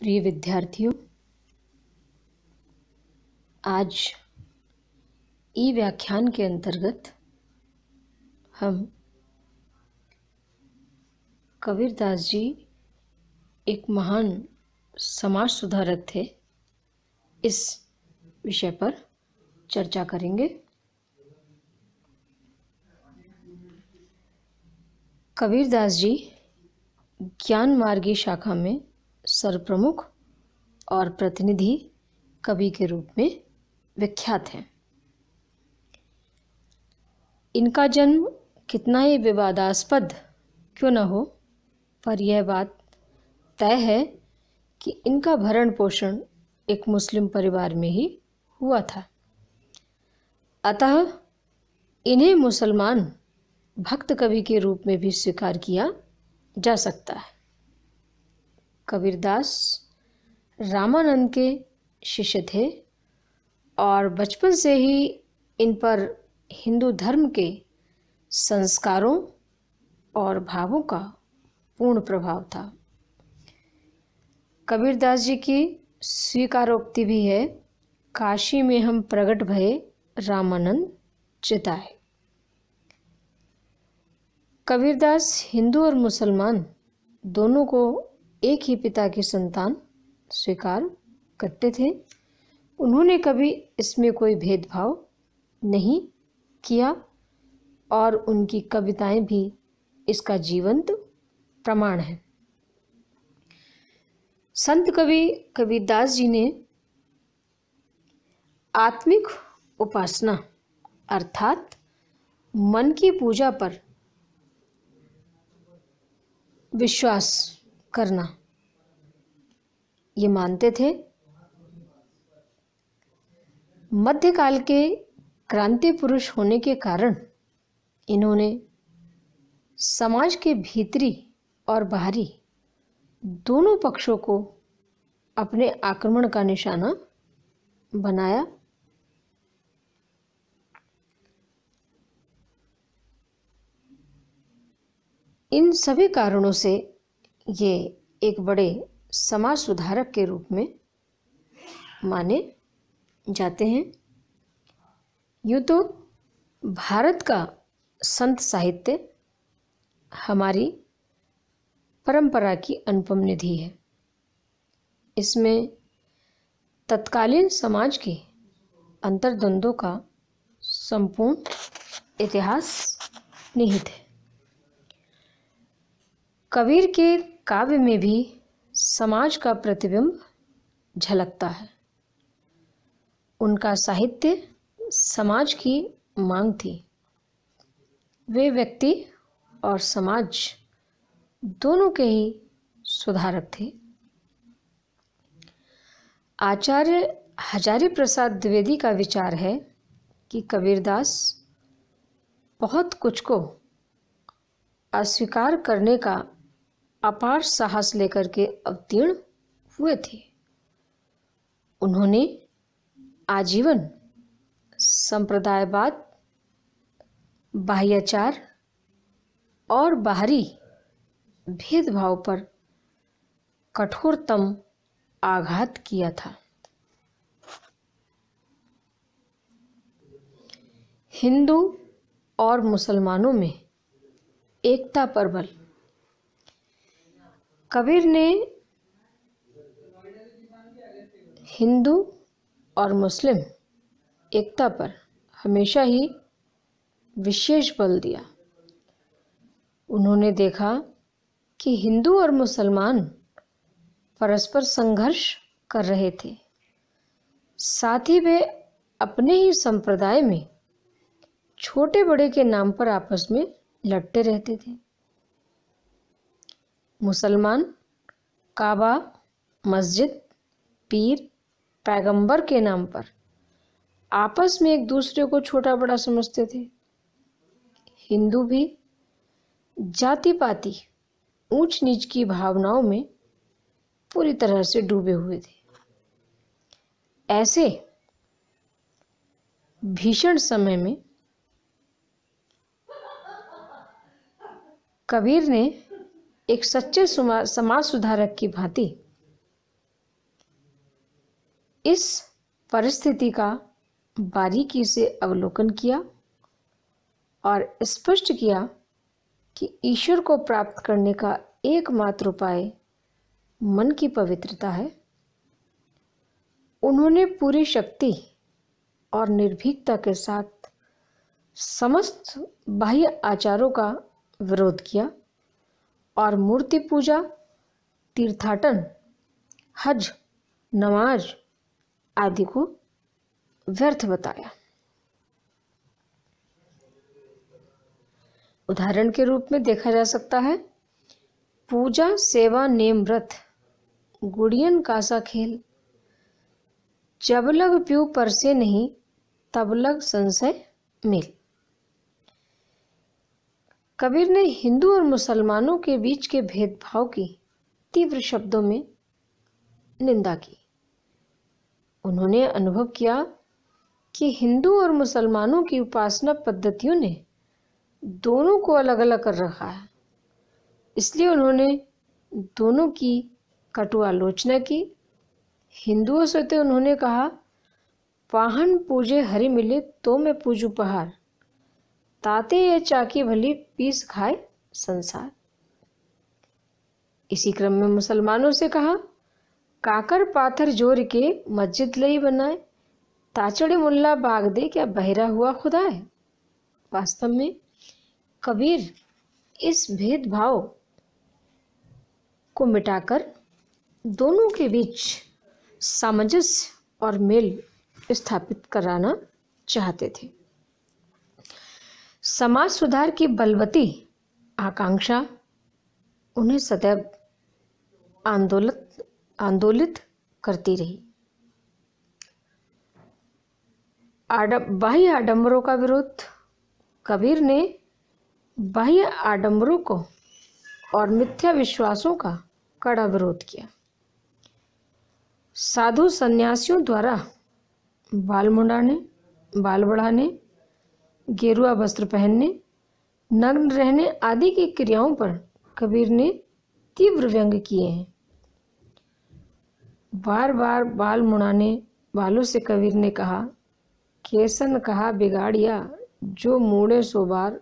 प्रिय विद्यार्थियों आज ई व्याख्यान के अंतर्गत हम कबीरदास जी एक महान समाज सुधारक थे इस विषय पर चर्चा करेंगे कबीरदास जी ज्ञान मार्गी शाखा में सरप्रमुख और प्रतिनिधि कवि के रूप में विख्यात हैं इनका जन्म कितना ही विवादास्पद क्यों न हो पर यह बात तय है कि इनका भरण पोषण एक मुस्लिम परिवार में ही हुआ था अतः इन्हें मुसलमान भक्त कवि के रूप में भी स्वीकार किया जा सकता है कबीरदास रामानंद के शिष्य थे और बचपन से ही इन पर हिंदू धर्म के संस्कारों और भावों का पूर्ण प्रभाव था कबीरदास जी की स्वीकारोक्ति भी है काशी में हम प्रकट भय रामानंद चिताए कबीरदास हिंदू और मुसलमान दोनों को एक ही पिता की संतान स्वीकार करते थे उन्होंने कभी इसमें कोई भेदभाव नहीं किया और उनकी कविताएं भी इसका जीवंत प्रमाण है संत कवि कबीरदास जी ने आत्मिक उपासना अर्थात मन की पूजा पर विश्वास करना ये मानते थे मध्यकाल के क्रांति पुरुष होने के कारण इन्होंने समाज के भीतरी और बाहरी दोनों पक्षों को अपने आक्रमण का निशाना बनाया इन सभी कारणों से ये एक बड़े समाज सुधारक के रूप में माने जाते हैं यूँ तो भारत का संत साहित्य हमारी परंपरा की अनुपम निधि है इसमें तत्कालीन समाज के अंतर्द्वंदों का संपूर्ण इतिहास निहित है कबीर के काव्य में भी समाज का प्रतिबिंब झलकता है उनका साहित्य समाज की मांग थी वे व्यक्ति और समाज दोनों के ही सुधारक थे आचार्य हजारी प्रसाद द्विवेदी का विचार है कि कबीरदास बहुत कुछ को अस्वीकार करने का अपार साहस लेकर के अवतीर्ण हुए थे उन्होंने आजीवन संप्रदायवाद बाह्याचार और बाहरी भेदभाव पर कठोरतम आघात किया था हिंदू और मुसलमानों में एकता पर बल कबीर ने हिंदू और मुस्लिम एकता पर हमेशा ही विशेष बल दिया उन्होंने देखा कि हिंदू और मुसलमान परस्पर संघर्ष कर रहे थे साथ ही वे अपने ही संप्रदाय में छोटे बड़े के नाम पर आपस में लड़ते रहते थे मुसलमान काबा मस्जिद पीर पैगंबर के नाम पर आपस में एक दूसरे को छोटा बड़ा समझते थे हिंदू भी जाति पाति ऊंच नीच की भावनाओं में पूरी तरह से डूबे हुए थे ऐसे भीषण समय में कबीर ने एक सच्चे समाज सुधारक की भांति इस परिस्थिति का बारीकी से अवलोकन किया और स्पष्ट किया कि ईश्वर को प्राप्त करने का एकमात्र उपाय मन की पवित्रता है उन्होंने पूरी शक्ति और निर्भीकता के साथ समस्त बाह्य आचारों का विरोध किया और मूर्ति पूजा तीर्थाटन हज नमाज आदि को व्यर्थ बताया उदाहरण के रूप में देखा जा सकता है पूजा सेवा नेम व्रत गुड़ियन कासा खेल जब लग प्यू पर से नहीं तब लग संशय मिल कबीर ने हिंदू और मुसलमानों के बीच के भेदभाव की तीव्र शब्दों में निंदा की उन्होंने अनुभव किया कि हिंदू और मुसलमानों की उपासना पद्धतियों ने दोनों को अलग अलग कर रखा है इसलिए उन्होंने दोनों की कटु आलोचना की हिंदुओं से तो उन्होंने कहा पाहन पूजे हरि मिले तो मैं पूजू पहाड़ ताते ये चाकी भली पीस खाए संसार इसी क्रम में मुसलमानों से कहा काकर पाथर जोर के मस्जिद लई बनाए ताचड़े मुल्ला बाग दे क्या बहरा हुआ खुदा है वास्तव में कबीर इस भेदभाव को मिटाकर दोनों के बीच सामंजस्य और मेल स्थापित कराना चाहते थे समाज सुधार की बलवती आकांक्षा उन्हें सदैव आंदोलित आंदोलित करती रही आडम बाह्य आडम्बरों का विरोध कबीर ने बाह्य आडम्बरों को और मिथ्या विश्वासों का कड़ा विरोध किया साधु सन्यासियों द्वारा बाल मुंडाने बाल बढ़ाने गेरुआ वस्त्र पहनने नग्न रहने आदि की क्रियाओं पर कबीर ने तीव्र व्यंग किए हैं बार बार बाल मुड़ाने वालों से कबीर ने कहा केसन कहा बिगाड़िया जो मूड़े सो बार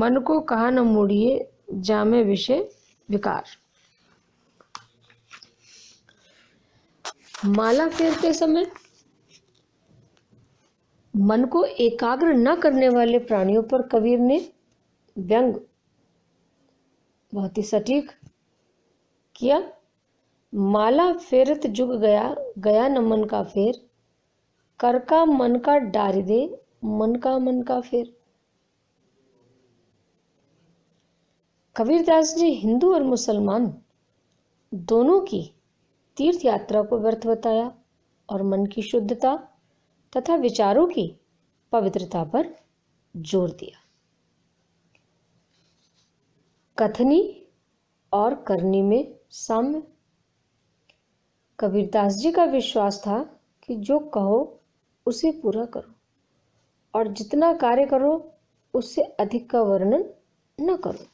मन को कहा न मुड़िए जामे विषय विकार माला फेरते समय मन को एकाग्र न करने वाले प्राणियों पर कबीर ने व्यंग बहुत ही सटीक किया माला फेरत जुग गया गया न मन का फेर कर का मन का डारी दे मन का मन का फेर कबीरदास जी हिंदू और मुसलमान दोनों की तीर्थ यात्रा को व्यर्थ बताया और मन की शुद्धता तथा विचारों की पवित्रता पर जोर दिया कथनी और करनी में साम्य कबीरदास जी का विश्वास था कि जो कहो उसे पूरा करो और जितना कार्य करो उससे अधिक का वर्णन न करो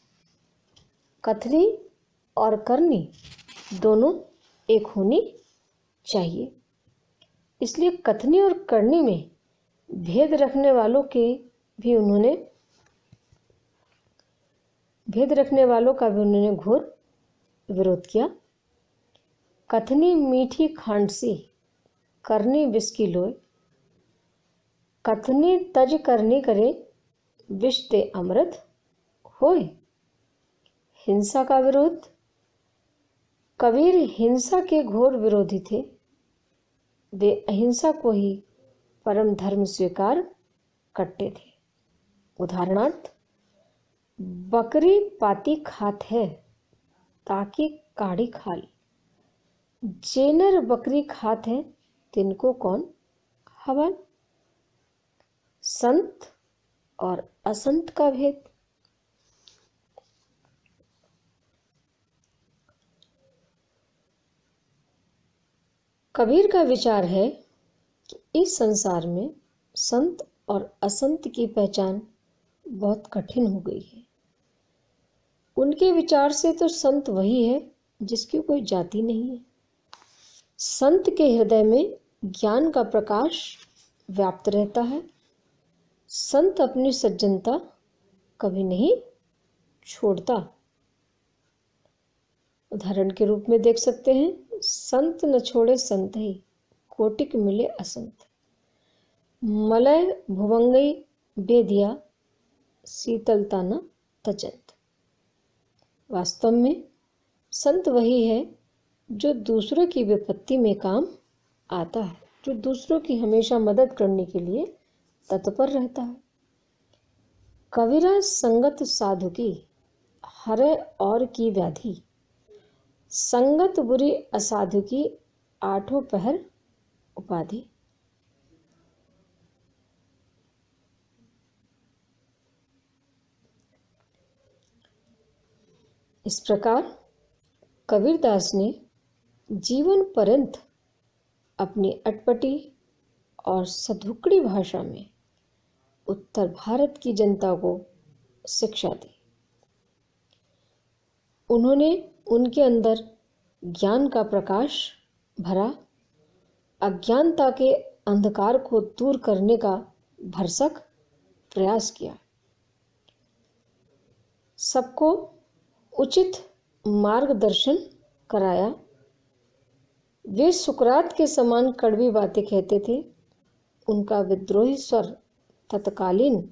कथनी और करनी दोनों एक होनी चाहिए इसलिए कथनी और करनी में भेद रखने वालों की भी उन्होंने भेद रखने वालों का भी उन्होंने घोर विरोध किया कथनी मीठी खांडसी करनी बिस्की लोय कथनी तज करनी करे विष ते अमृत होय हिंसा का विरोध कबीर हिंसा के घोर विरोधी थे वे अहिंसा को ही परम धर्म स्वीकार करते थे उदाहरणार्थ बकरी पाती खात है ताकि काढ़ी खाल जेनर बकरी खात है तिनको कौन हवन संत और असंत का भेद कबीर का विचार है कि इस संसार में संत और असंत की पहचान बहुत कठिन हो गई है उनके विचार से तो संत वही है जिसकी कोई जाति नहीं है संत के हृदय में ज्ञान का प्रकाश व्याप्त रहता है संत अपनी सज्जनता कभी नहीं छोड़ता उदाहरण के रूप में देख सकते हैं संत न छोड़े संत ही कोटिक मिले असंत मलय भुवंगई बेदिया शीतलता न तचंत वास्तव में संत वही है जो दूसरों की विपत्ति में काम आता है जो दूसरों की हमेशा मदद करने के लिए तत्पर रहता है कविरा संगत साधु की हर और की व्याधि संगत बुरी असाधु की आठों पहर उपाधि इस प्रकार कबीरदास ने जीवन पर्यंत अपनी अटपटी और सधुकड़ी भाषा में उत्तर भारत की जनता को शिक्षा दी उन्होंने उनके अंदर ज्ञान का प्रकाश भरा अज्ञानता के अंधकार को दूर करने का भरसक प्रयास किया सबको उचित मार्गदर्शन कराया वे सुकरात के समान कड़वी बातें कहते थे उनका विद्रोही स्वर तत्कालीन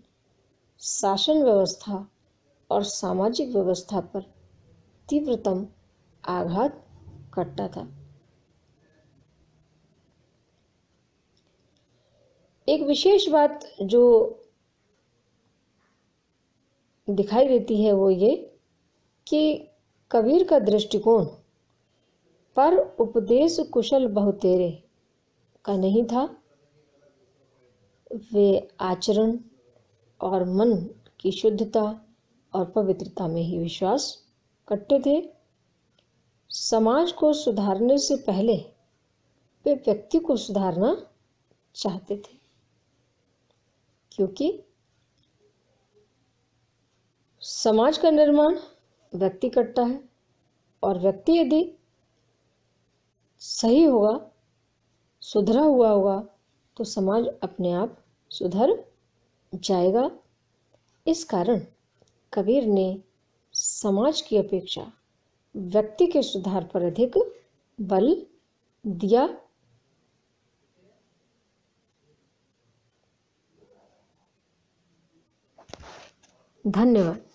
शासन व्यवस्था और सामाजिक व्यवस्था पर तीव्रतम आघात करता था एक विशेष बात जो दिखाई देती है वो ये कि कबीर का दृष्टिकोण पर उपदेश कुशल बहुतेरे का नहीं था वे आचरण और मन की शुद्धता और पवित्रता में ही विश्वास कट्टे थे समाज को सुधारने से पहले वे व्यक्ति को सुधारना चाहते थे क्योंकि समाज का निर्माण व्यक्ति करता है और व्यक्ति यदि सही होगा सुधरा हुआ होगा तो समाज अपने आप सुधर जाएगा इस कारण कबीर ने समाज की अपेक्षा व्यक्ति के सुधार पर अधिक बल दिया धन्यवाद